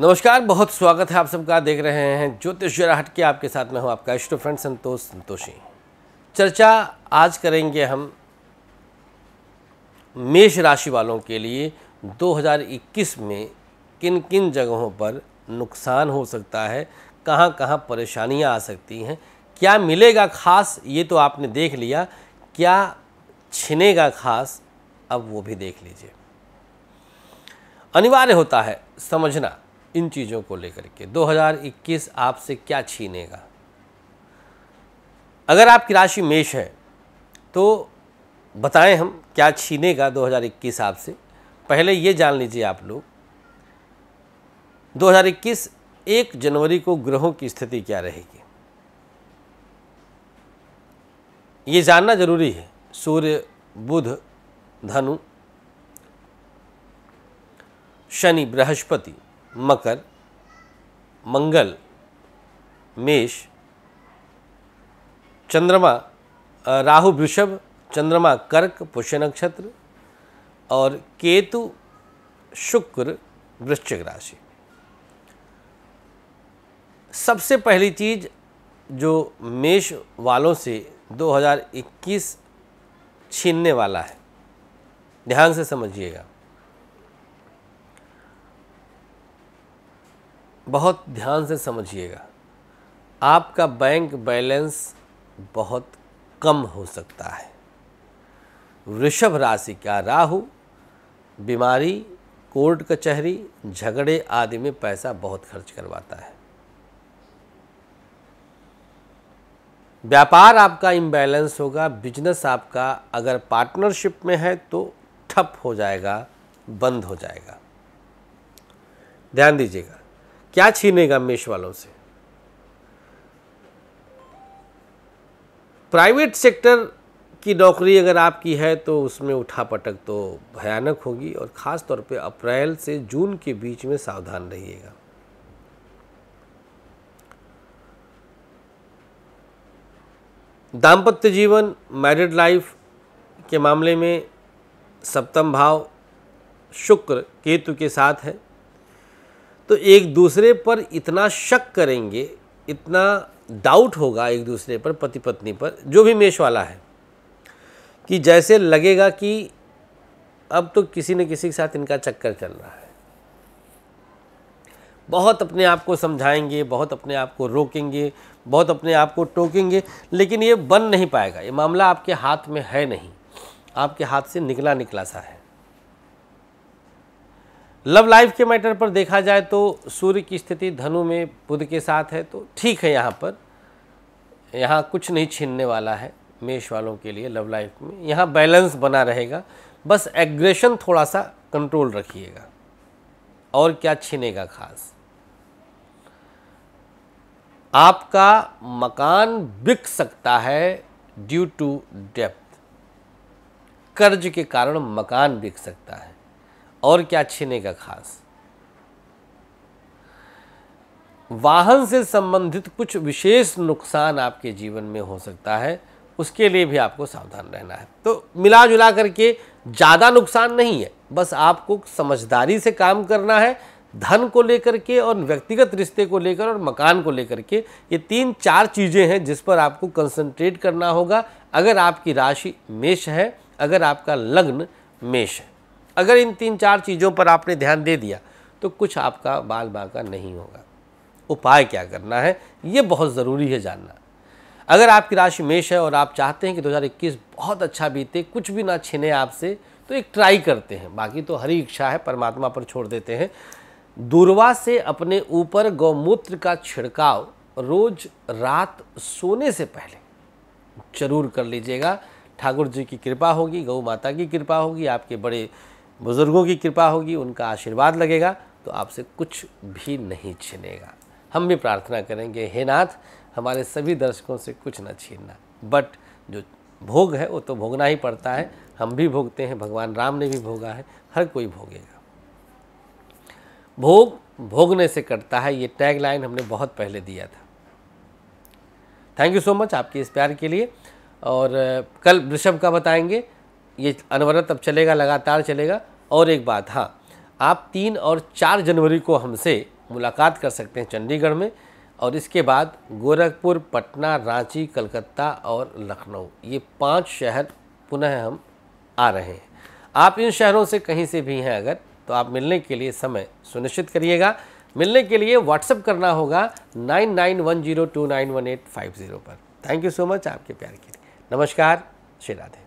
नमस्कार बहुत स्वागत है आप सबका देख रहे हैं ज्योतिष जराहट के आपके साथ में हूँ आपका इष्ट फ्रेंड संतोष संतोषी चर्चा आज करेंगे हम मेष राशि वालों के लिए 2021 में किन किन जगहों पर नुकसान हो सकता है कहाँ कहाँ परेशानियाँ आ सकती हैं क्या मिलेगा खास ये तो आपने देख लिया क्या छिनेगा खास अब वो भी देख लीजिए अनिवार्य होता है समझना इन चीज़ों को लेकर के 2021 आपसे क्या छीनेगा अगर आपकी राशि मेष है तो बताएं हम क्या छीनेगा 2021 आपसे पहले ये जान लीजिए आप लोग 2021 एक जनवरी को ग्रहों की स्थिति क्या रहेगी ये जानना जरूरी है सूर्य बुध धनु शनि बृहस्पति मकर मंगल मेष चंद्रमा राहु वृषभ चंद्रमा कर्क पुष्य नक्षत्र और केतु शुक्र वृश्चिक राशि सबसे पहली चीज जो मेष वालों से 2021 छीनने वाला है ध्यान से समझिएगा बहुत ध्यान से समझिएगा आपका बैंक बैलेंस बहुत कम हो सकता है वृषभ राशि का राहु बीमारी कोर्ट कचहरी झगड़े आदि में पैसा बहुत खर्च करवाता है व्यापार आपका इम्बैलेंस होगा बिजनेस आपका अगर पार्टनरशिप में है तो ठप हो जाएगा बंद हो जाएगा ध्यान दीजिएगा क्या छीनेगा मेष वालों से प्राइवेट सेक्टर की नौकरी अगर आपकी है तो उसमें उठा पटक तो भयानक होगी और ख़ास तौर पे अप्रैल से जून के बीच में सावधान रहिएगा दाम्पत्य जीवन मैरिड लाइफ के मामले में सप्तम भाव शुक्र केतु के साथ है तो एक दूसरे पर इतना शक करेंगे इतना डाउट होगा एक दूसरे पर पति पत्नी पर जो भी मेष वाला है कि जैसे लगेगा कि अब तो किसी न किसी के साथ इनका चक्कर चल रहा है बहुत अपने आप को समझाएंगे बहुत अपने आप को रोकेंगे बहुत अपने आप को टोकेंगे लेकिन ये बन नहीं पाएगा ये मामला आपके हाथ में है नहीं आपके हाथ से निकला निकला सा है लव लाइफ के मैटर पर देखा जाए तो सूर्य की स्थिति धनु में बुध के साथ है तो ठीक है यहाँ पर यहाँ कुछ नहीं छीनने वाला है मेष वालों के लिए लव लाइफ में यहाँ बैलेंस बना रहेगा बस एग्रेशन थोड़ा सा कंट्रोल रखिएगा और क्या छीनेगा खास आपका मकान बिक सकता है ड्यू टू डेप्थ कर्ज के कारण मकान बिक सकता है और क्या छीने का खास वाहन से संबंधित कुछ विशेष नुकसान आपके जीवन में हो सकता है उसके लिए भी आपको सावधान रहना है तो मिला जुला करके ज़्यादा नुकसान नहीं है बस आपको समझदारी से काम करना है धन को लेकर के और व्यक्तिगत रिश्ते को लेकर और मकान को लेकर के ये तीन चार चीज़ें हैं जिस पर आपको कंसंट्रेट करना होगा अगर आपकी राशि मेष है अगर आपका लग्न मेष है अगर इन तीन चार चीज़ों पर आपने ध्यान दे दिया तो कुछ आपका बाल बाका नहीं होगा उपाय क्या करना है ये बहुत ज़रूरी है जानना अगर आपकी राशि मेष है और आप चाहते हैं कि 2021 बहुत अच्छा बीते कुछ भी ना छीने आपसे तो एक ट्राई करते हैं बाकी तो हरी इच्छा है परमात्मा पर छोड़ देते हैं दूरवा से अपने ऊपर गौमूत्र का छिड़काव रोज रात सोने से पहले जरूर कर लीजिएगा ठाकुर जी की कृपा होगी गौ माता की कृपा होगी आपके बड़े बुज़ुर्गों की कृपा होगी उनका आशीर्वाद लगेगा तो आपसे कुछ भी नहीं छीनेगा हम भी प्रार्थना करेंगे हे नाथ हमारे सभी दर्शकों से कुछ न छीनना बट जो भोग है वो तो भोगना ही पड़ता है हम भी भोगते हैं भगवान राम ने भी भोगा है हर कोई भोगेगा भोग भोगने से कटता है ये टैग लाइन हमने बहुत पहले दिया था थैंक यू सो मच आपके इस प्यार के लिए और कल वृषभ का बताएंगे ये अनवरत अब चलेगा लगातार चलेगा और एक बात हाँ आप तीन और चार जनवरी को हमसे मुलाकात कर सकते हैं चंडीगढ़ में और इसके बाद गोरखपुर पटना रांची कलकत्ता और लखनऊ ये पांच शहर पुनः हम आ रहे हैं आप इन शहरों से कहीं से भी हैं अगर तो आप मिलने के लिए समय सुनिश्चित करिएगा मिलने के लिए व्हाट्सअप करना होगा nine nine one zero two nine one eight five zero पर थैंक यू सो मच आपके प्यार के लिए नमस्कार श्री राधे